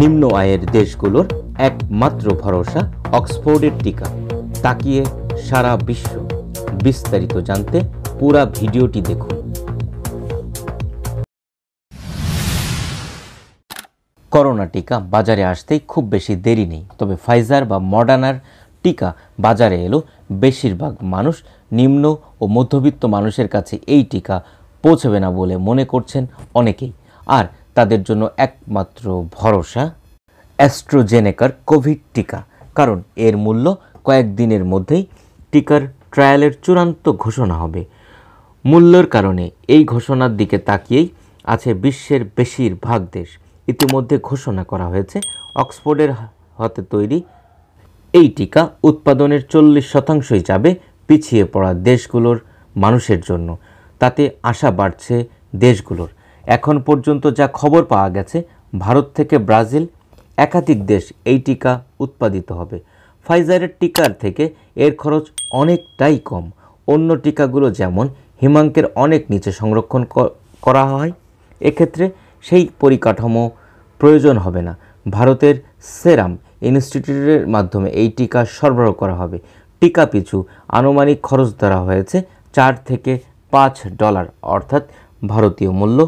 নিম্ন আয়ের দেশগুলোর একমাত্র ভরসা অক্সফোর্ডের টিকা তাকিয়ে সারা বিশ্ব বিস্তারিত জানতে পুরা ভিডিওটি দেখুন করোনা টিকা বাজারে আসতেই খুব বেশি দেরি নেই তবে ফাইজার বা মডার্নার টিকা বাজারে এলো বেশিরভাগ মানুষ নিম্ন ও মধ্যবিত্ত মানুষের কাছে এই টিকা পৌঁছবে না বলে মনে করছেন অনেকেই আর তাদের জন্য একমাত্র ভরসা অ্যাস্ট্রোজেনেকার কোভিড টিকা কারণ এর মূল্য কয়েকদিনের মধ্যেই টিকার ট্রায়ালের চূড়ান্ত ঘোষণা হবে মূল্যর কারণে এই ঘোষণার দিকে তাকিয়েই আছে বিশ্বের বেশিরভাগ দেশ ইতিমধ্যে ঘোষণা করা হয়েছে অক্সফোর্ডের হাতে তৈরি এই টিকা উৎপাদনের চল্লিশ শতাংশই যাবে পিছিয়ে পড়া দেশগুলোর মানুষের জন্য তাতে আশা বাড়ছে দেশগুলোর এখন পর্যন্ত যা খবর পাওয়া গেছে ভারত থেকে ব্রাজিল একাধিক দেশ এই টিকা উৎপাদিত হবে ফাইজারের টিকার থেকে এর খরচ অনেকটাই কম অন্য টিকাগুলো যেমন হিমাঙ্কের অনেক নিচে সংরক্ষণ করা হয় এক্ষেত্রে সেই পরিকাঠামো প্রয়োজন হবে না ভারতের সেরাম ইনস্টিটিউটের মাধ্যমে এই টিকা সরবরাহ করা হবে টিকা পিছু আনুমানিক খরচ ধরা হয়েছে চার থেকে পাঁচ ডলার অর্থাৎ ভারতীয় মূল্য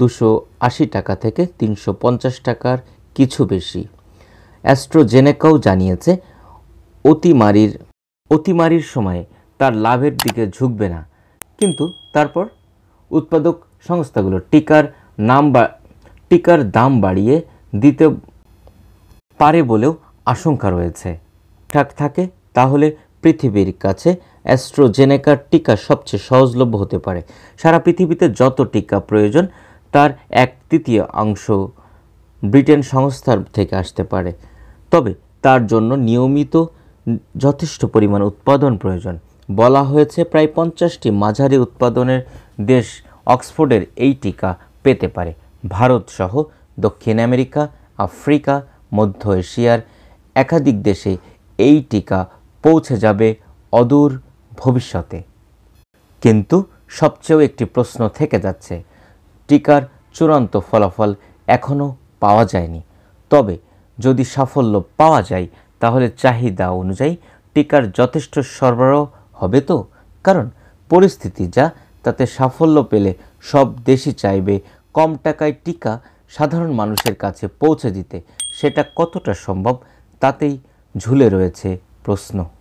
দুশো আশি টাকা থেকে তিনশো পঞ্চাশ টাকার কিছু বেশি অ্যাস্ট্রোজেনেকাও জানিয়েছে অতিমারির অতিমারির সময়ে তার লাভের দিকে ঝুঁকবে না কিন্তু তারপর উৎপাদক সংস্থাগুলো টিকার নাম বা টিকার দাম বাড়িয়ে দিতে পারে বলেও আশঙ্কা রয়েছে ঠাক থাকে তাহলে পৃথিবীর কাছে অ্যাস্ট্রোজেনেকার টিকা সবচেয়ে সহজলভ্য হতে পারে সারা পৃথিবীতে যত টিকা প্রয়োজন তার এক তৃতীয় অংশ ব্রিটেন সংস্থার থেকে আসতে পারে তবে তার জন্য নিয়মিত যথেষ্ট পরিমাণ উৎপাদন প্রয়োজন বলা হয়েছে প্রায় পঞ্চাশটি মাঝারি উৎপাদনের দেশ অক্সফোর্ডের এই টিকা পেতে পারে ভারতসহ দক্ষিণ আমেরিকা আফ্রিকা মধ্য এশিয়ার একাধিক দেশে এই টিকা পৌঁছে যাবে অদূর ভবিষ্যতে কিন্তু সবচেয়েও একটি প্রশ্ন থেকে যাচ্ছে টিকার চূড়ান্ত ফলাফল এখনও পাওয়া যায়নি তবে যদি সাফল্য পাওয়া যায় তাহলে চাহিদা অনুযায়ী টিকার যথেষ্ট সরবরাহ হবে তো কারণ পরিস্থিতি যা তাতে সাফল্য পেলে সব দেশই চাইবে কম টাকায় টিকা সাধারণ মানুষের কাছে পৌঁছে দিতে সেটা কতটা সম্ভব তাতেই ঝুলে রয়েছে প্রশ্ন